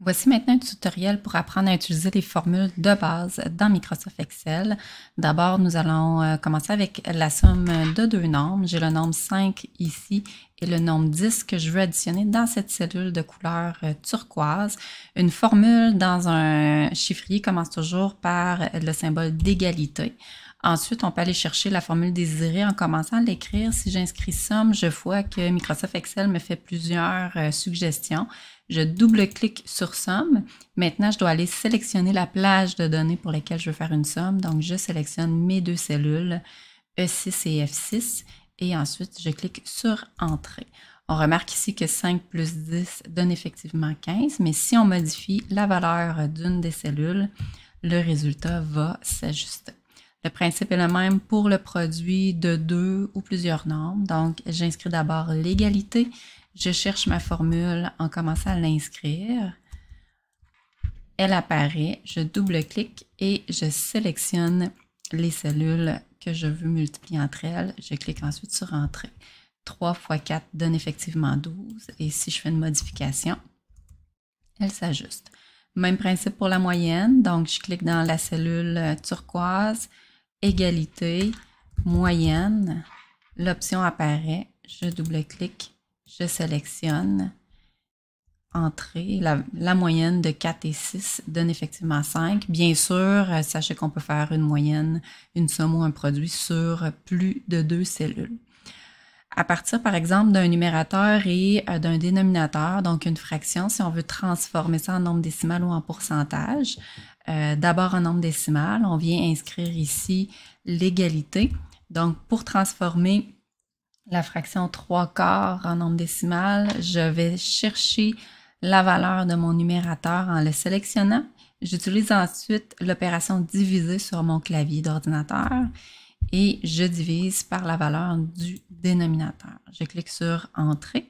Voici maintenant un tutoriel pour apprendre à utiliser les formules de base dans Microsoft Excel. D'abord, nous allons euh, commencer avec la somme de deux nombres. J'ai le nombre 5 ici et le nombre 10 que je veux additionner dans cette cellule de couleur euh, turquoise. Une formule dans un chiffrier commence toujours par le symbole d'égalité. Ensuite, on peut aller chercher la formule désirée en commençant à l'écrire. Si j'inscris somme, je vois que Microsoft Excel me fait plusieurs euh, suggestions. Je double-clique sur somme. Maintenant, je dois aller sélectionner la plage de données pour lesquelles je veux faire une somme. Donc, je sélectionne mes deux cellules, E6 et F6, et ensuite, je clique sur Entrée. On remarque ici que 5 plus 10 donne effectivement 15, mais si on modifie la valeur d'une des cellules, le résultat va s'ajuster. Le principe est le même pour le produit de deux ou plusieurs nombres. Donc, j'inscris d'abord l'égalité. Je cherche ma formule en commençant à l'inscrire. Elle apparaît. Je double-clique et je sélectionne les cellules que je veux multiplier entre elles. Je clique ensuite sur Entrée. 3 x 4 donne effectivement 12. Et si je fais une modification, elle s'ajuste. Même principe pour la moyenne. Donc, je clique dans la cellule turquoise égalité, moyenne, l'option apparaît, je double-clique, je sélectionne, entrée, la, moyenne de 4 et 6 donne effectivement 5. Bien sûr, euh, sachez qu'on peut faire une moyenne, une somme ou un produit sur plus de deux cellules. À partir, par exemple, d'un numérateur et euh, d'un dénominateur, donc une fraction, si on veut transformer ça en nombre décimal ou en pourcentage, euh, d'abord en nombre décimal. On vient inscrire ici l'égalité. Donc, pour transformer la fraction trois quarts en nombre décimal, je vais chercher la valeur de mon numérateur en le sélectionnant. J'utilise ensuite l'opération diviser sur mon clavier d'ordinateur et je divise par la valeur du dénominateur. Je clique sur Entrée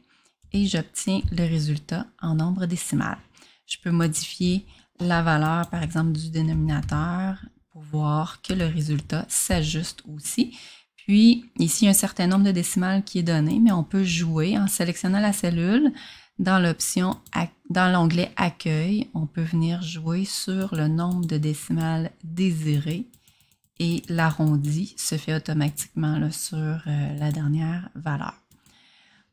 et j'obtiens le résultat en nombre décimal. Je peux modifier la valeur, par exemple, du dénominateur pour voir que le résultat s'ajuste aussi. Puis, ici, un certain nombre de décimales qui est donné, mais on peut jouer en sélectionnant la cellule dans l'option dans l'onglet Accueil, on peut venir jouer sur le nombre de décimales désirées et l'arrondi se fait automatiquement sur euh, la dernière valeur.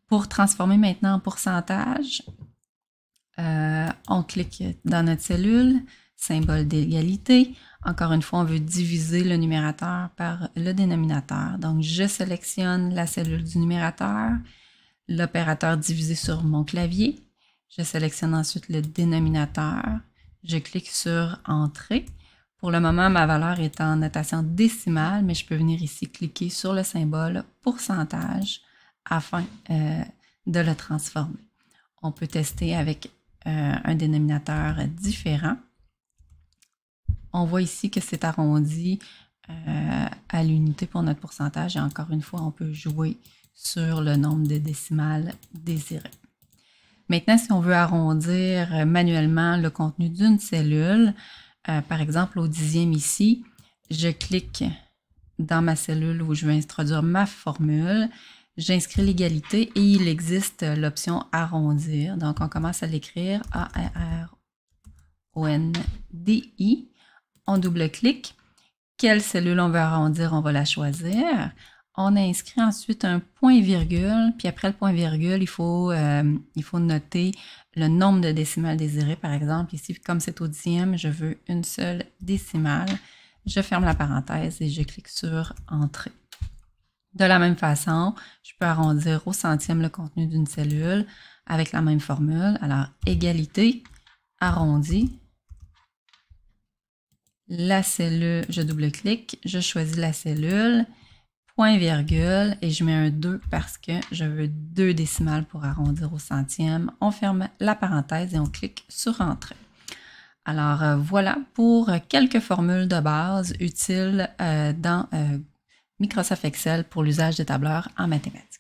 Pour transformer maintenant en pourcentage, euh, on clique dans notre cellule, symbole d'égalité. Encore une fois, on veut diviser le numérateur par le dénominateur. Donc, je sélectionne la cellule du numérateur, l'opérateur divisé sur mon clavier. Je sélectionne ensuite le dénominateur. Je clique sur Entrée. Pour le moment, ma valeur est en notation décimale, mais je peux venir ici cliquer sur le symbole pourcentage afin euh, de le transformer. On peut tester avec euh, un dénominateur différent. On voit ici que c'est arrondi euh, à l'unité pour notre pourcentage. Et encore une fois, on peut jouer sur le nombre de décimales désirées. Maintenant, si on veut arrondir manuellement le contenu d'une cellule, euh, par exemple au dixième ici, je clique dans ma cellule où je veux introduire ma formule J'inscris l'égalité et il existe l'option arrondir. Donc, on commence à l'écrire A-R-R-O-N-D-I. On double-clique. Quelle cellule on veut arrondir, on va la choisir. On inscrit ensuite un point-virgule, puis après le point-virgule, il, faut, euh, il faut noter le nombre de décimales désirées, par exemple. Ici, comme c'est au dixième, je veux une seule décimale. Je ferme la parenthèse et je clique sur « Entrée ». De la même façon, je peux arrondir au centième le contenu d'une cellule avec la même formule. Alors, égalité, arrondi, la cellule, je double-clique, je choisis la cellule, point virgule, et je mets un 2 parce que je veux deux décimales pour arrondir au centième. On ferme la parenthèse et on clique sur Entrée. Alors, euh, voilà pour quelques formules de base utiles euh, dans Google. Euh, Microsoft Excel pour l'usage des tableurs en mathématiques.